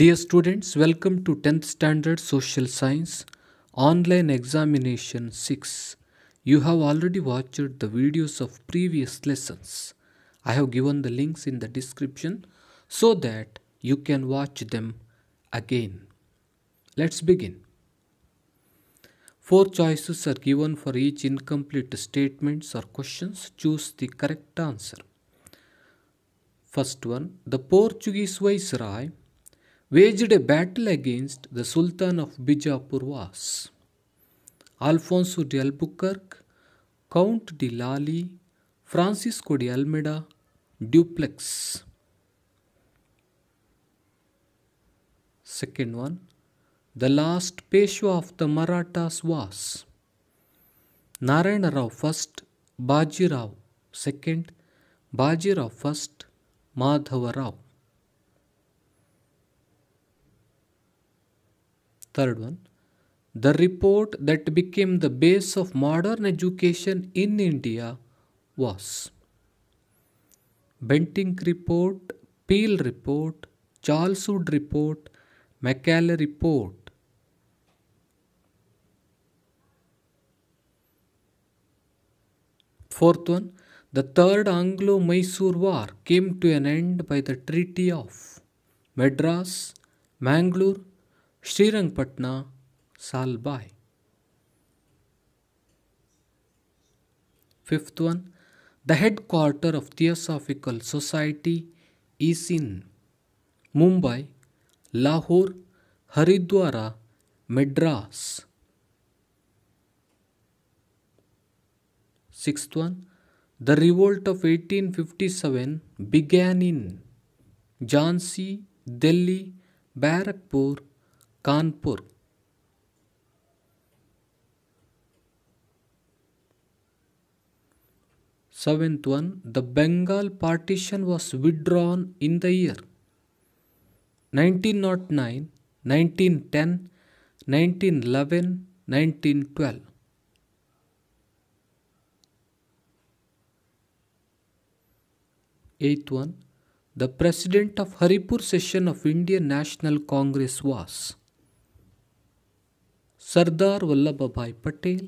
Dear students, welcome to 10th Standard Social Science Online Examination 6. You have already watched the videos of previous lessons. I have given the links in the description so that you can watch them again. Let's begin. Four choices are given for each incomplete statements or questions. Choose the correct answer. First one, the Portuguese viceroy waged a battle against the Sultan of Bijapur was Alfonso de Albuquerque, Count de Lally, Francisco de Almeida, Duplex. Second one, the last Peshwa of the Marathas was Narayana Rao first, Bajirao second, Bajirao first, Madhava Rao. Third one, the report that became the base of modern education in India was Bentinck Report, Peel Report, Charles Wood Report, Macaulay Report. Fourth one, the Third Anglo Mysore War came to an end by the Treaty of Madras, Mangalore, Srirangapatna Salbai Fifth one, the headquarter of Theosophical Society is in Mumbai, Lahore, Haridwara, Madras. Sixth one, the revolt of 1857 began in Jhansi, Delhi, Barakpur, Kanpur Seventh one, the Bengal partition was withdrawn in the year 1909, 1910, 1911, 1912. Eighth one, the president of Haripur session of Indian National Congress was Sardar Vallabhbhai Patel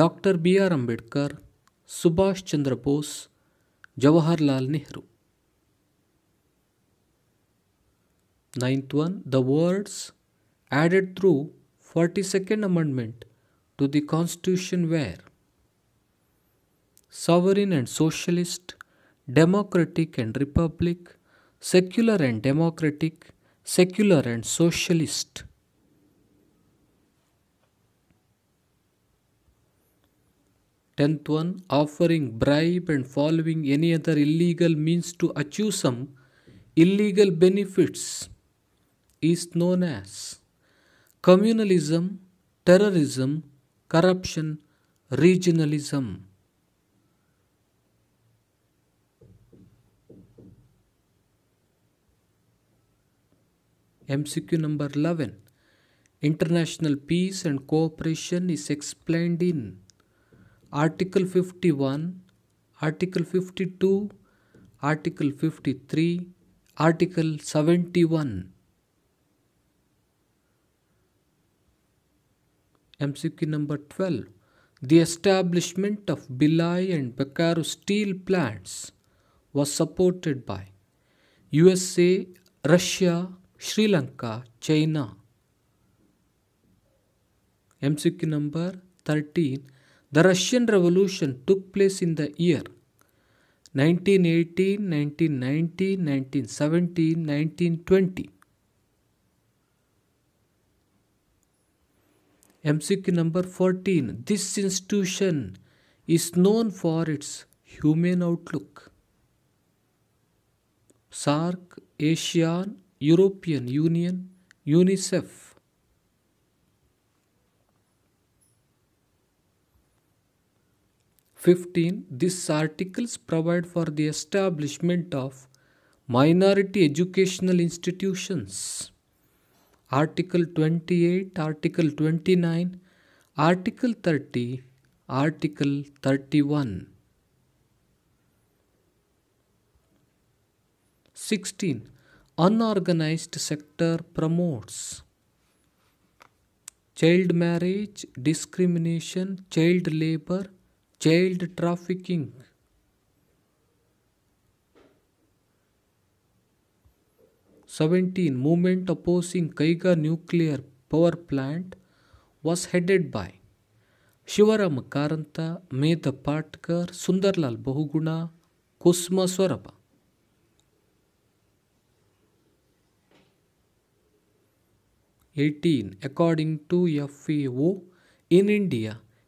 doctor B R Ambedkar Subhash Chandra Bose Jawaharlal Nehru ninth one the words added through forty second amendment to the constitution were sovereign and socialist, democratic and republic, secular and democratic, secular and socialist. Tenth one, offering bribe and following any other illegal means to achieve some illegal benefits is known as communalism, terrorism, corruption, regionalism. MCQ number 11 International peace and cooperation is explained in Article 51, Article 52, Article 53, Article 71. MCQ number 12. The establishment of Bilai and Beccaro steel plants was supported by USA, Russia, Sri Lanka, China. MCQ number 13. The Russian Revolution took place in the year 1918, 1919, 1917, 1920. MCQ number 14. This institution is known for its humane outlook. SARC, ASEAN, European Union, UNICEF. 15. These articles provide for the establishment of minority educational institutions. Article 28, Article 29, Article 30, Article 31. 16. Unorganized sector promotes child marriage, discrimination, child labor, child trafficking seventeen movement opposing Kaiga nuclear power plant was headed by Shivarama Karanth Medha Patkar Sunderlal Bahuguna Kusum Swarup eighteen according to F A in India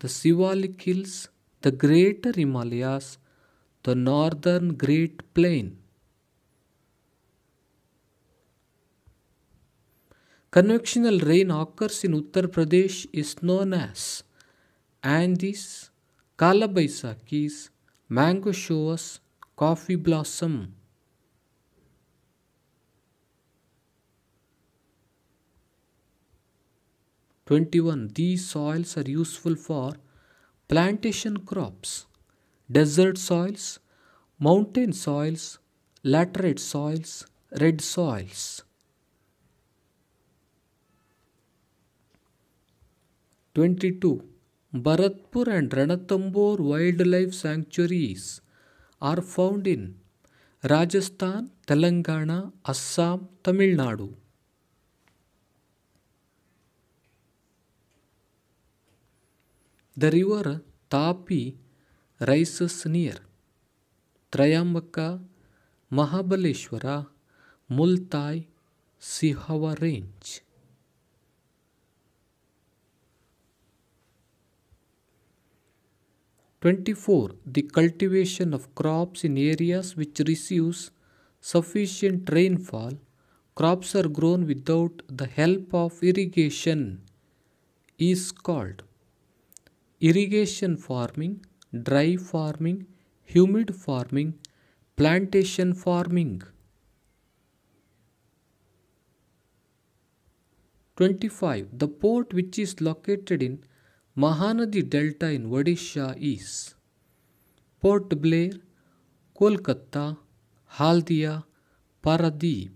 the Shivalik Hills, the Greater Himalayas, the Northern Great Plain. Convectional rain occurs in Uttar Pradesh is known as Andes, Kalabaisakis, Mango Showers, Coffee Blossom. 21. These soils are useful for plantation crops, desert soils, mountain soils, laterite soils, red soils. 22. Bharatpur and Ranthambore wildlife sanctuaries are found in Rajasthan, Telangana, Assam, Tamil Nadu. The river Tapi rises near. Trayambaka, Mahabaleshwara, Multai, Sihava Range. Twenty-four. The cultivation of crops in areas which receives sufficient rainfall, crops are grown without the help of irrigation, is called irrigation farming, dry farming, humid farming, plantation farming. 25. The port which is located in Mahanadi Delta in Odisha is Port Blair, Kolkata, Haldia, Paradeep.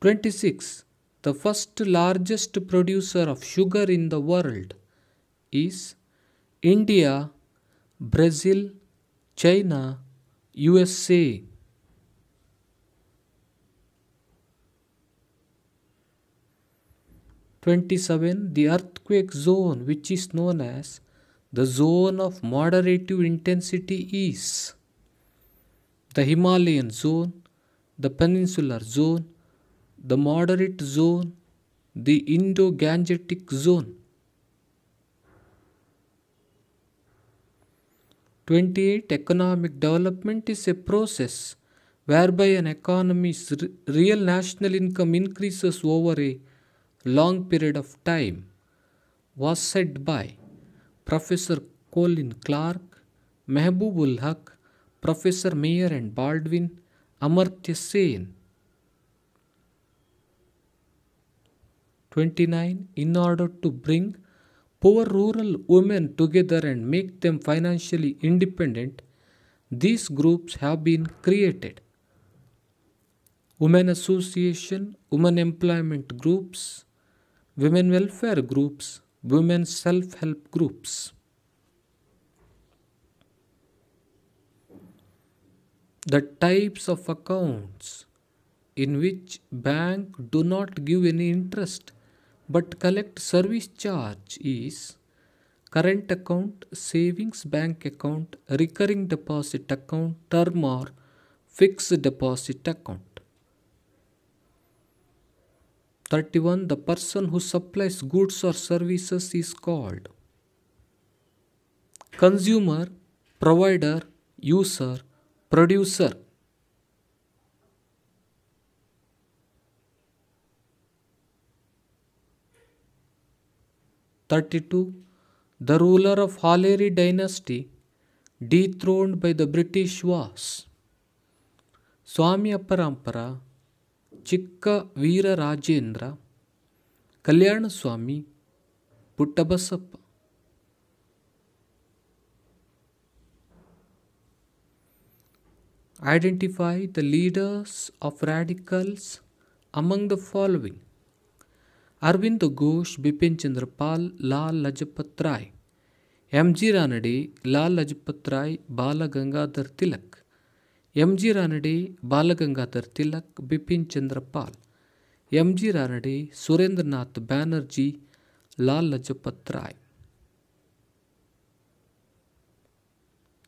26. The first largest producer of sugar in the world is India, Brazil, China, USA. Twenty-seven. The earthquake zone, which is known as the zone of moderative intensity, is the Himalayan zone, the peninsular zone, the moderate zone, the Indo-Gangetic zone. 28 Economic development is a process whereby an economy's real national income increases over a long period of time was said by Professor Colin Clark, Mehboobul Haq, Professor Mayer and Baldwin, Amartya Sen, 29 in order to bring poor rural women together and make them financially independent, these groups have been created. Women Association, Women Employment Groups, Women Welfare Groups, Women Self Help Groups. The types of accounts in which bank do not give any interest but collect service charge is current account, savings bank account, recurring deposit account, term or fixed deposit account. 31. The person who supplies goods or services is called consumer, provider, user, producer. 32, the ruler of Haleri dynasty, dethroned by the British was Swami Aparampara, Chikka Veera Rajendra, Kalyan Swami, Puttabasappa. Identify the leaders of radicals among the following. Aurobindo Ghosh Bipin Chandra Pal Lala Lajpat Rai M G Ranade Lala Lajpat Rai Bal Gangadhar Tilak M G Ranade Bal Gangadhar Tilak Bipin Chandra Pal M G Ranade Surendra Banerjee Lala Lajpat Rai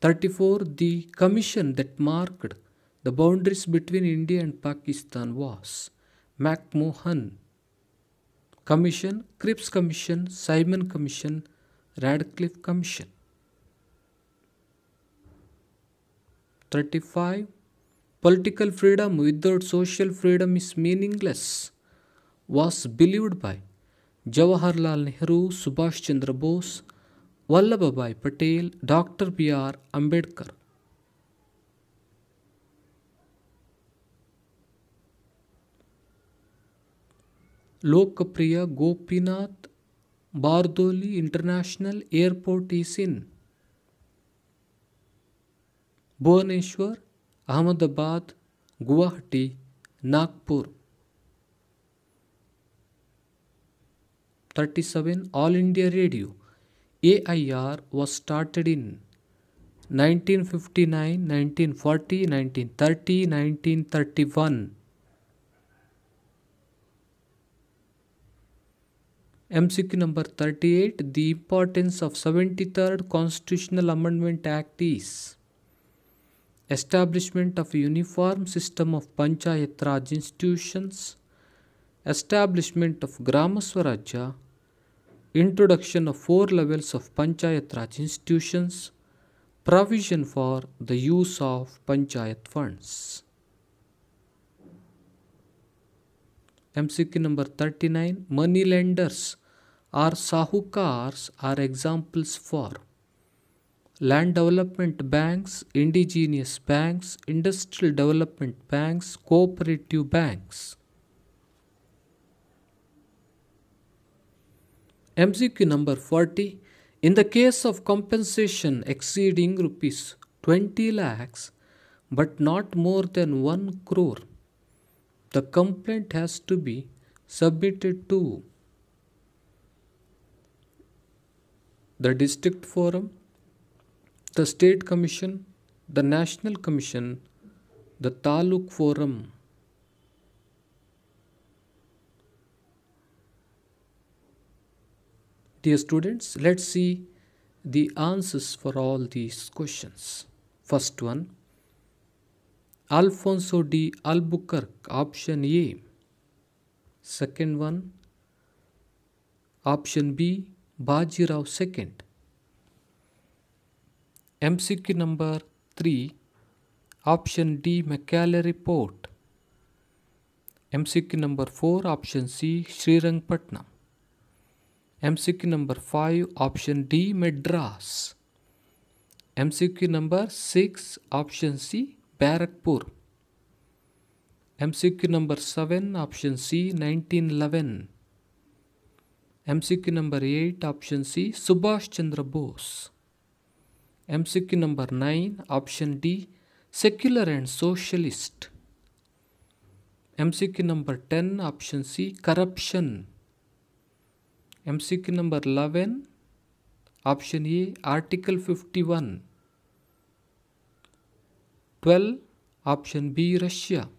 thirty four the commission that marked the boundaries between India and Pakistan was McMahon Commission, Cripps Commission, Simon Commission, Radcliffe Commission. 35. Political freedom without social freedom is meaningless, was believed by Jawaharlal Nehru, Subhash Chandra Bose, Vallabhbhai Patel, Dr. B.R. Ambedkar. लोकप्रिय Gopinath Bardoli international airport is in Bhubaneswar Ahmedabad Guwahati Nagpur thirty seven all India radio A I R was started in fifty forty thirty nineteen thirty one MCQ number 38 The importance of 73rd Constitutional Amendment Act is Establishment of a uniform system of Panchayat Raj institutions, Establishment of Gram Introduction of four levels of Panchayat Raj institutions, Provision for the use of Panchayat funds. MCQ number 39 Money lenders our Sahukars are examples for land development banks, indigenous banks, industrial development banks, cooperative banks. MCQ number 40 In the case of compensation exceeding rupees 20 lakhs but not more than 1 crore, the complaint has to be submitted to the district forum, the state commission, the national commission, the taluk forum. Dear students, let's see the answers for all these questions. First one Alfonso D. Albuquerque, option A. Second one, option B, Bajirao second MCQ number three option D Macaulay report MCQ number four option C Srirangapatna MCQ number five option D Madras MCQ number six option C Barrackpore MCQ number seven option C nineteen eleven MCQ number eight option C Subhash Chandra Bose MCQ number nine option D secular and socialist MCQ number ten option C corruption MCQ number eleven option A article fifty one twelve option B Russia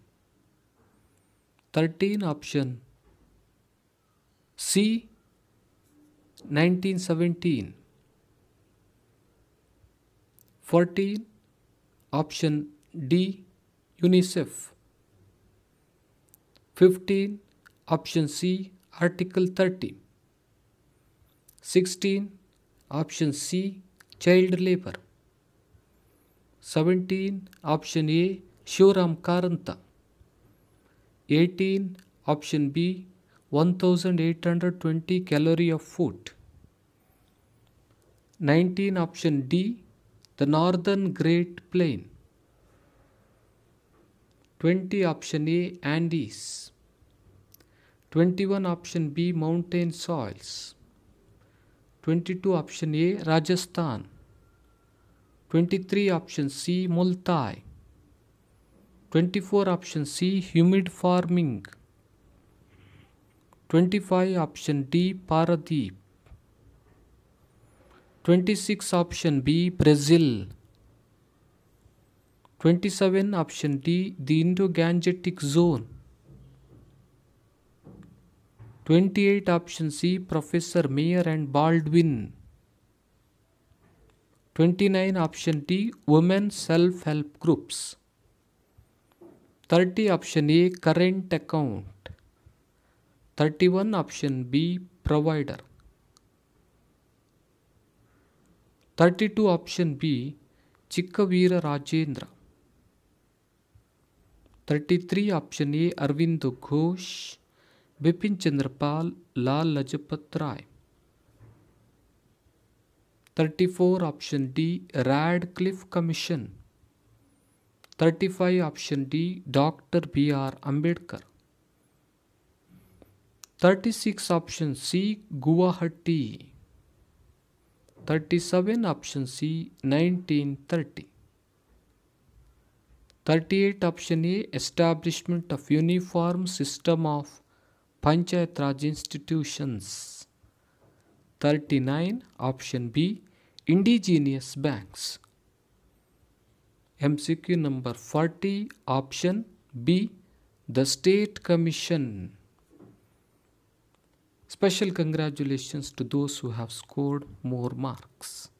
thirteen option C 1917 14 option D UNICEF 15 option C article 30 16 option C child labor 17 option A Shuram Karanta 18 option B 1820 calorie of food 19 option d the northern great plain 20 option a andes 21 option b mountain soils 22 option a rajasthan 23 option c multai 24 option c humid farming twenty five option D Paradip twenty six option B Brazil twenty seven option D the Indo Gangetic zone twenty eight option C professor Meyer and Baldwin twenty nine option D women self help groups thirty option A current account thirty one option B provider thirty two option B Chikkaveera Rajendra thirty three option A Aurobindo Ghosh Bipin Chandrapal Lala Lajpat Rai thirty four option D red Cliff commission thirty five option D doctor B R Ambedkar 36 option C Guwahati 37 option C 1930 38 option A establishment of uniform system of panchayat raj institutions 39 option B indigenous banks MCQ number 40 option B the state commission Special congratulations to those who have scored more marks.